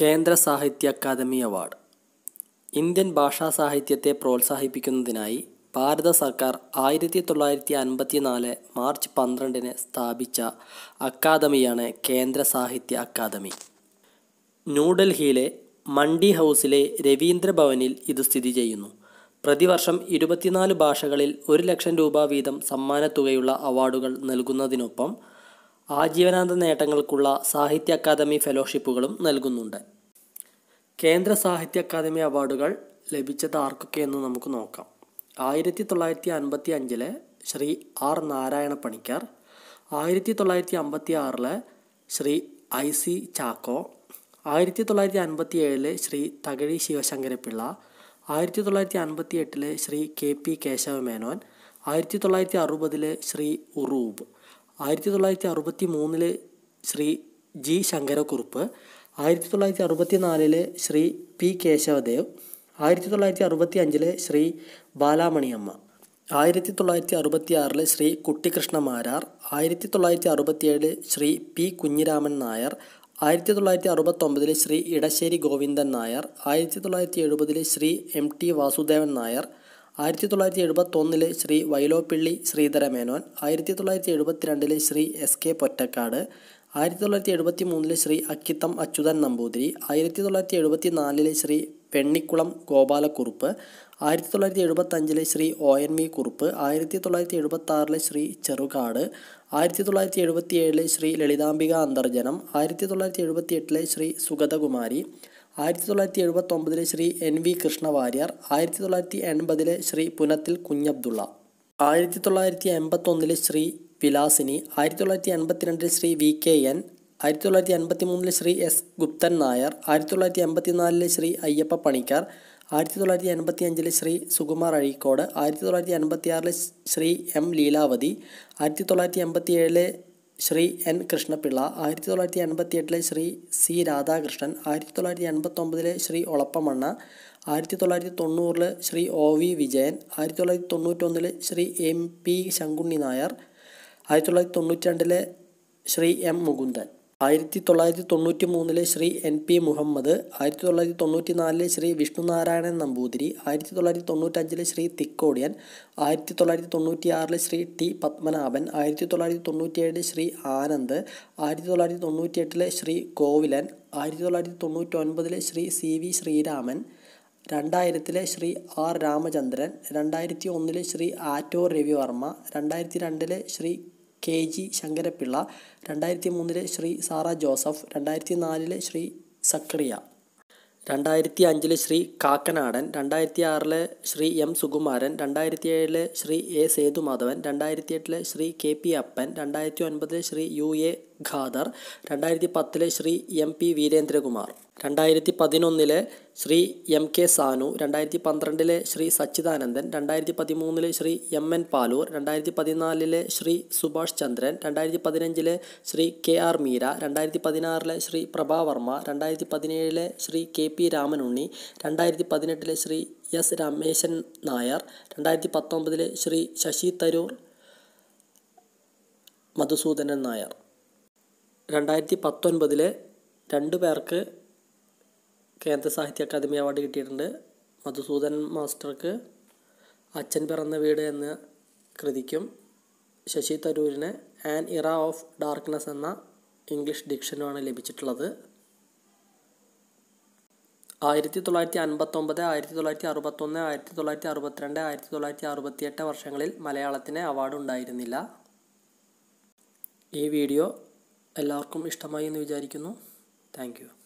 കേന്ദ്ര സാഹിത്യ academy award Indian ഭാഷാ സാഹിത്യത്തെ പ്രോത്സാഹിപ്പിക്കുന്നതിനായി ഭാരത സർക്കാർ ആയിരത്തി തൊള്ളായിരത്തി അൻപത്തി നാല് മാർച്ച് പന്ത്രണ്ടിന് സ്ഥാപിച്ച അക്കാദമിയാണ് കേന്ദ്ര സാഹിത്യ അക്കാദമി ന്യൂഡൽഹിയിലെ മണ്ടി ഹൗസിലെ രവീന്ദ്രഭവനിൽ ഇത് സ്ഥിതി ചെയ്യുന്നു പ്രതിവർഷം ഇരുപത്തിനാല് ഭാഷകളിൽ ഒരു ലക്ഷം രൂപ വീതം സമ്മാനത്തുകയുള്ള അവാർഡുകൾ നൽകുന്നതിനൊപ്പം ആജീവനാന്ത നേട്ടങ്ങൾക്കുള്ള സാഹിത്യ അക്കാദമി ഫെലോഷിപ്പുകളും നൽകുന്നുണ്ട് കേന്ദ്ര സാഹിത്യ അക്കാദമി അവാർഡുകൾ ലഭിച്ചത് ആർക്കൊക്കെ എന്ന് നമുക്ക് നോക്കാം ആയിരത്തി തൊള്ളായിരത്തി അൻപത്തി അഞ്ചിലെ ശ്രീ ആർ നാരായണ പണിക്കർ ആയിരത്തി തൊള്ളായിരത്തി അമ്പത്തി ആറിലെ ശ്രീ ഐ സി ചാക്കോ ആയിരത്തി തൊള്ളായിരത്തി അൻപത്തി ഏഴിലെ ശ്രീ തകഴി ശിവശങ്കരപ്പിള്ള ആയിരത്തി തൊള്ളായിരത്തി അൻപത്തി എട്ടിലെ ശ്രീ കെ പി കേശവ മേനോൻ ആയിരത്തി തൊള്ളായിരത്തി അറുപതിലെ ശ്രീ ഉറൂബ് ആയിരത്തി തൊള്ളായിരത്തി അറുപത്തി മൂന്നിലെ ശ്രീ ജി ശങ്കരക്കുറുപ്പ് ആയിരത്തി തൊള്ളായിരത്തി അറുപത്തി നാലിലെ ശ്രീ പി കേശവദേവ് ആയിരത്തി തൊള്ളായിരത്തി അറുപത്തി അഞ്ചിലെ ശ്രീ ബാലാമണിയമ്മ ആയിരത്തി തൊള്ളായിരത്തി അറുപത്തി ആറിലെ ശ്രീ കുട്ടിക്കൃഷ്ണ മാരാർ ആയിരത്തി തൊള്ളായിരത്തി അറുപത്തിയേഴ് ശ്രീ പി കുഞ്ഞിരാമൻ നായർ ആയിരത്തി തൊള്ളായിരത്തി അറുപത്തൊമ്പതിലെ ശ്രീ ഇടശ്ശേരി ഗോവിന്ദൻ നായർ ആയിരത്തി തൊള്ളായിരത്തി എഴുപതിലെ ശ്രീ എം ടി വാസുദേവൻ നായർ ആയിരത്തി ആയിരത്തി തൊള്ളായിരത്തി എഴുപത്തൊന്നിലെ ശ്രീ വൈലോപ്പിള്ളി ശ്രീധര മേനോൻ ആയിരത്തി തൊള്ളായിരത്തി എഴുപത്തിരണ്ടിലെ ശ്രീ എസ് കെ പൊറ്റക്കാട് ആയിരത്തി തൊള്ളായിരത്തി എഴുപത്തി മൂന്നിലെ ശ്രീ അക്കിത്തം അച്യുതൻ നമ്പൂതിരി ആയിരത്തി തൊള്ളായിരത്തി എഴുപത്തി നാലിലെ ശ്രീ വെണ്ണിക്കുളം ഗോപാലക്കുറുപ്പ് ആയിരത്തി തൊള്ളായിരത്തി എഴുപത്തഞ്ചിലെ Shri O N V Kurup ആയിരത്തി തൊള്ളായിരത്തി എഴുപത്തി ആറിലെ ശ്രീ ചെറുകാട് ആയിരത്തി തൊള്ളായിരത്തി എഴുപത്തി ഏഴിലെ ശ്രീ ലളിതാംബിക അന്തർജനം ആയിരത്തി തൊള്ളായിരത്തി എഴുപത്തി എട്ടിലെ ശ്രീ സുഗതകുമാരി ആയിരത്തി തൊള്ളായിരത്തി എഴുപത്തി ഒമ്പതിലെ ശ്രീ എൻ വി കൃഷ്ണവാര്യർ ആയിരത്തി തൊള്ളായിരത്തി എൺപതിലെ ശ്രീ പുനത്തിൽ കുഞ്ഞബ്ദുള്ള ആയിരത്തി തൊള്ളായിരത്തി എൺപത്തൊന്നിലെ ശ്രീ വിലാസിനി ആയിരത്തി തൊള്ളായിരത്തി എൺപത്തിരണ്ടിലെ ശ്രീ വി കെ എൻ ആയിരത്തി തൊള്ളായിരത്തി അൻപത്തി മൂന്നിൽ ശ്രീ എസ് ഗുപ്തൻ നായർ ആയിരത്തി തൊള്ളായിരത്തി എൺപത്തി നാലിലെ ശ്രീ അയ്യപ്പ പണിക്കർ ആയിരത്തി തൊള്ളായിരത്തി എൺപത്തി അഞ്ചിലെ ശ്രീ സുകുമാർ അഴീക്കോട് ആയിരത്തി തൊള്ളായിരത്തി എൺപത്തി ആറിലെ ശ്രീ എം ലീലാവതി ആയിരത്തി തൊള്ളായിരത്തി എൺപത്തി ഏഴിലെ ശ്രീ എൻ കൃഷ്ണപിള്ള ആയിരത്തി തൊള്ളായിരത്തി എൺപത്തി എട്ടിലെ ശ്രീ സി രാധാകൃഷ്ണൻ ആയിരത്തി തൊള്ളായിരത്തി എൺപത്തി ഒമ്പതിലെ ശ്രീ ഒളപ്പമണ്ണ ആയിരത്തി തൊള്ളായിരത്തി തൊണ്ണൂറിലെ ശ്രീ ഒ വി വിജയൻ ആയിരത്തി തൊള്ളായിരത്തി തൊണ്ണൂറ്റൊന്നിലെ ശ്രീ എം പി ശങ്കുണ്ണി നായർ ആയിരത്തി തൊള്ളായിരത്തി തൊണ്ണൂറ്റി രണ്ടിലെ ശ്രീ എം മുകുന്ദൻ ആയിരത്തി തൊള്ളായിരത്തി തൊണ്ണൂറ്റി മൂന്നിലെ ശ്രീ എൻ പി മുഹമ്മദ് ആയിരത്തി തൊള്ളായിരത്തി തൊണ്ണൂറ്റി നാലിലെ ശ്രീ വിഷ്ണുനാരായണൻ നമ്പൂതിരി ആയിരത്തി തൊള്ളായിരത്തി തൊണ്ണൂറ്റഞ്ചിലെ ശ്രീ തിക്കോടിയൻ ആയിരത്തി തൊള്ളായിരത്തി തൊണ്ണൂറ്റി ആറിലെ ശ്രീ ടി പത്മനാഭൻ ആയിരത്തി തൊള്ളായിരത്തി തൊണ്ണൂറ്റിയേഴിലെ ശ്രീ ആനന്ദ് ആയിരത്തി തൊള്ളായിരത്തി തൊണ്ണൂറ്റി എട്ടിലെ ശ്രീ കോവിലൻ ആയിരത്തി തൊള്ളായിരത്തി തൊണ്ണൂറ്റി ഒൻപതിലെ ശ്രീ സി വി ശ്രീരാമൻ രണ്ടായിരത്തിലെ ശ്രീ ആർ രാമചന്ദ്രൻ രണ്ടായിരത്തി ഒന്നിലെ ശ്രീ ആറ്റോർ രവിവർമ്മ രണ്ടായിരത്തി രണ്ടിലെ ശ്രീ കെ ജി ശങ്കരപ്പിള്ള രണ്ടായിരത്തി മൂന്നിലെ ശ്രീ സാറ ജോസഫ് രണ്ടായിരത്തി നാലിലെ ശ്രീ സക്രിയ രണ്ടായിരത്തി അഞ്ചിലെ ശ്രീ കാക്കനാടൻ രണ്ടായിരത്തി ആറിലെ ശ്രീ എം സുകുമാരൻ രണ്ടായിരത്തി ഏഴിലെ ശ്രീ എ സേതുമാധവൻ രണ്ടായിരത്തി എട്ടിലെ ശ്രീ കെ പി അപ്പൻ രണ്ടായിരത്തി ഒൻപതിലെ ശ്രീ യു എ ഖാദർ രണ്ടായിരത്തി പത്തിലെ ശ്രീ എം പി വീരേന്ദ്രകുമാർ രണ്ടായിരത്തി പതിനൊന്നിലെ ശ്രീ എം കെ സാനു രണ്ടായിരത്തി പന്ത്രണ്ടിലെ ശ്രീ സച്ചിദാനന്ദൻ രണ്ടായിരത്തി പതിമൂന്നിലെ ശ്രീ എം എൻ പാലൂർ രണ്ടായിരത്തി പതിനാലിലെ ശ്രീ സുഭാഷ് ചന്ദ്രൻ രണ്ടായിരത്തി പതിനഞ്ചിലെ ശ്രീ കെ ആർ മീര രണ്ടായിരത്തി പതിനാറിലെ ശ്രീ പ്രഭാവർമ്മ രണ്ടായിരത്തി പതിനേഴിലെ ശ്രീ കെ പി രാമനുണ്ണി രണ്ടായിരത്തി പതിനെട്ടിലെ ശ്രീ എസ് രമേശൻ നായർ രണ്ടായിരത്തി പത്തൊമ്പതിലെ ശ്രീ ശശി തരൂർ മധുസൂദനൻ നായർ രണ്ടായിരത്തി പത്തൊൻപതിലെ രണ്ടു പേർക്ക് കേന്ദ്ര സാഹിത്യ അക്കാദമി അവാർഡ് കിട്ടിയിട്ടുണ്ട് മധുസൂദൻ മാസ്റ്റർക്ക് അച്ഛൻ പിറന്ന വീട് എന്ന കൃതിക്കും ശശി തരൂരിന് ആൻ ഇറ ഓഫ് ഡാർക്ക്നെസ് എന്ന ഇംഗ്ലീഷ് ഡിക്ഷനുമാണ് ലഭിച്ചിട്ടുള്ളത് ആയിരത്തി തൊള്ളായിരത്തി അൻപത്തൊമ്പത് ആയിരത്തി തൊള്ളായിരത്തി അറുപത്തൊന്ന് ആയിരത്തി തൊള്ളായിരത്തി അറുപത്തിരണ്ട് ആയിരത്തി തൊള്ളായിരത്തി അറുപത്തിയെട്ട് വർഷങ്ങളിൽ മലയാളത്തിന് അവാർഡ് ഉണ്ടായിരുന്നില്ല ഈ വീഡിയോ എല്ലാവർക്കും ഇഷ്ടമായി എന്ന് വിചാരിക്കുന്നു താങ്ക് യു